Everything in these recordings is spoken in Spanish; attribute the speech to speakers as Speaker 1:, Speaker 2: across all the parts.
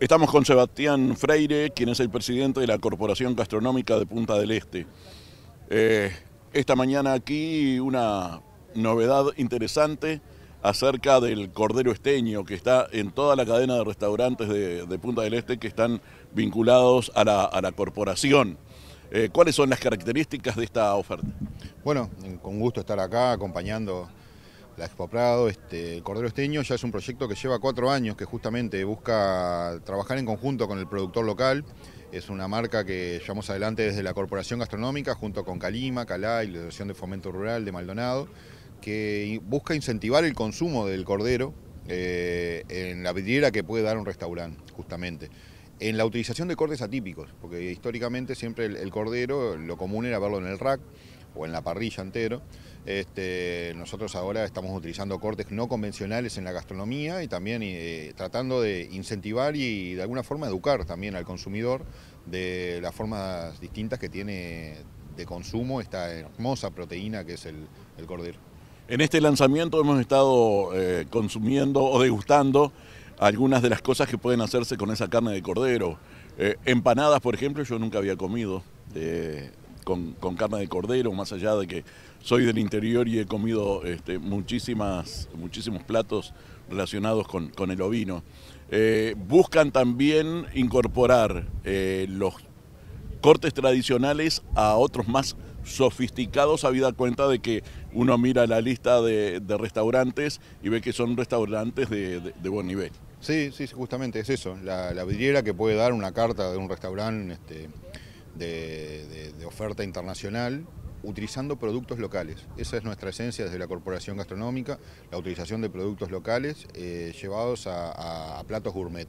Speaker 1: Estamos con Sebastián Freire, quien es el presidente de la Corporación Gastronómica de Punta del Este. Eh, esta mañana aquí una novedad interesante acerca del cordero esteño que está en toda la cadena de restaurantes de, Punta del Este que están vinculados a la, corporación. Eh, ¿Cuáles son las características de esta oferta?
Speaker 2: Bueno, con gusto estar acá acompañando la Expo Prado, este, el Cordero Esteño, ya es un proyecto que lleva cuatro años, que justamente busca trabajar en conjunto con el productor local. Es una marca que llevamos adelante desde la Corporación Gastronómica, junto con Calima, Calay, la Dirección de Fomento Rural de Maldonado, que busca incentivar el consumo del cordero eh, en la vidriera que puede dar un restaurante, justamente en la utilización de cortes atípicos, porque históricamente siempre el, cordero, lo común era verlo en el rack, o en la parrilla entero. Este, nosotros ahora estamos utilizando cortes no convencionales en la gastronomía y también eh, tratando de incentivar y de alguna forma educar también al consumidor de las formas distintas que tiene de consumo esta hermosa proteína que es el, cordero.
Speaker 1: En este lanzamiento hemos estado eh, consumiendo o degustando algunas de las cosas que pueden hacerse con esa carne de cordero. Eh, empanadas, por ejemplo, yo nunca había comido. de con, con, carne de cordero, más allá de que soy del interior y he comido este, muchísimas, muchísimos platos relacionados con, el ovino. Eh, buscan también incorporar eh, los cortes tradicionales a otros más sofisticados, habida cuenta de que uno mira la lista de, restaurantes y ve que son restaurantes de, buen nivel.
Speaker 2: Sí, sí, justamente es eso, la, vidriera que puede dar una carta de un restaurante este, de, oferta internacional utilizando productos locales. Esa es nuestra esencia desde la Corporación Gastronómica, la utilización de productos locales eh, llevados a, platos gourmet.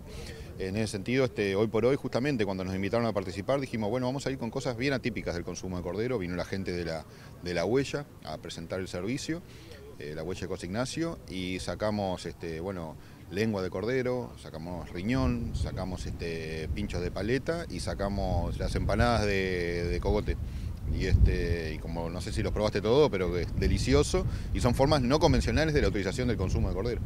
Speaker 2: En ese sentido, este, hoy por hoy, justamente cuando nos invitaron a participar, dijimos, bueno, vamos a ir con cosas bien atípicas del consumo de cordero. Vino la gente de la, de la huella a presentar el servicio, eh, la huella de Cosignacio, y sacamos, este, bueno, lengua de cordero, sacamos riñón, sacamos este, pinchos de paleta y sacamos las empanadas de, cogote y este y como no sé si los probaste todo, pero es delicioso y son formas no convencionales de la utilización del consumo de cordero.